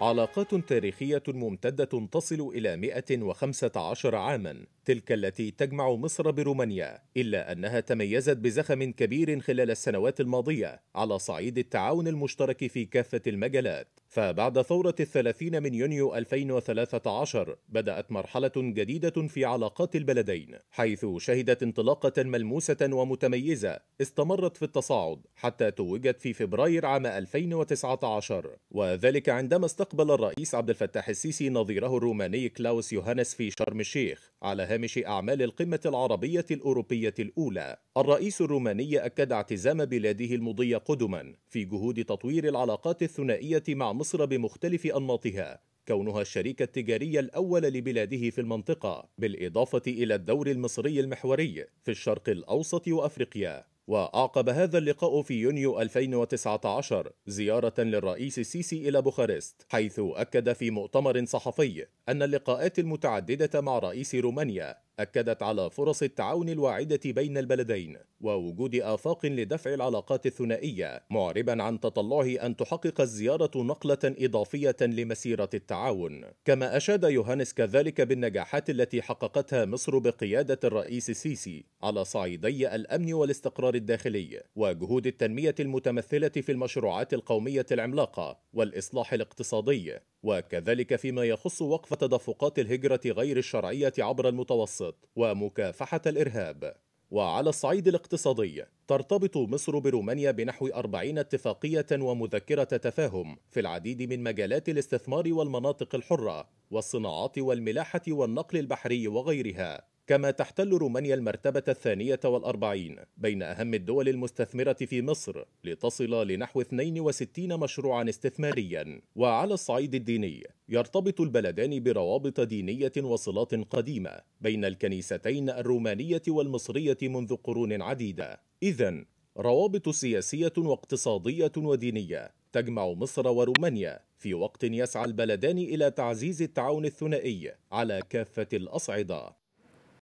علاقات تاريخية ممتدة تصل إلى 115 عاماً تلك التي تجمع مصر برومانيا إلا أنها تميزت بزخم كبير خلال السنوات الماضية على صعيد التعاون المشترك في كافة المجالات فبعد ثورة الثلاثين من يونيو 2013 بدأت مرحلة جديدة في علاقات البلدين حيث شهدت انطلاقة ملموسة ومتميزة استمرت في التصاعد حتى توجت في فبراير عام 2019 وذلك عندما استقبل الرئيس عبد الفتاح السيسي نظيره الروماني كلاوس يوهانس في شرم الشيخ على هامش هامش أعمال القمة العربية الأوروبية الأولى الرئيس الروماني أكد اعتزام بلاده المضي قدما في جهود تطوير العلاقات الثنائية مع مصر بمختلف أنماطها كونها الشريك التجاري الأول لبلاده في المنطقة بالإضافة إلى الدور المصري المحوري في الشرق الأوسط وأفريقيا وأعقب هذا اللقاء في يونيو 2019 زيارة للرئيس السيسي إلى بوخارست حيث أكد في مؤتمر صحفي أن اللقاءات المتعددة مع رئيس رومانيا أكدت على فرص التعاون الواعدة بين البلدين ووجود آفاق لدفع العلاقات الثنائية معربا عن تطلعه أن تحقق الزيارة نقلة إضافية لمسيرة التعاون كما أشاد يوهانس كذلك بالنجاحات التي حققتها مصر بقيادة الرئيس السيسي على صعيدي الأمن والاستقرار الداخلي وجهود التنمية المتمثلة في المشروعات القومية العملاقة والإصلاح الاقتصادي وكذلك فيما يخص وقف تدفقات الهجرة غير الشرعية عبر المتوسط ومكافحة الإرهاب وعلى الصعيد الاقتصادي ترتبط مصر برومانيا بنحو 40 اتفاقية ومذكرة تفاهم في العديد من مجالات الاستثمار والمناطق الحرة والصناعات والملاحة والنقل البحري وغيرها كما تحتل رومانيا المرتبة الثانية والأربعين بين أهم الدول المستثمرة في مصر لتصل لنحو 62 مشروعا استثماريا وعلى الصعيد الديني يرتبط البلدان بروابط دينية وصلات قديمة بين الكنيستين الرومانية والمصرية منذ قرون عديدة إذا روابط سياسية واقتصادية ودينية تجمع مصر ورومانيا في وقت يسعى البلدان إلى تعزيز التعاون الثنائي على كافة الأصعدة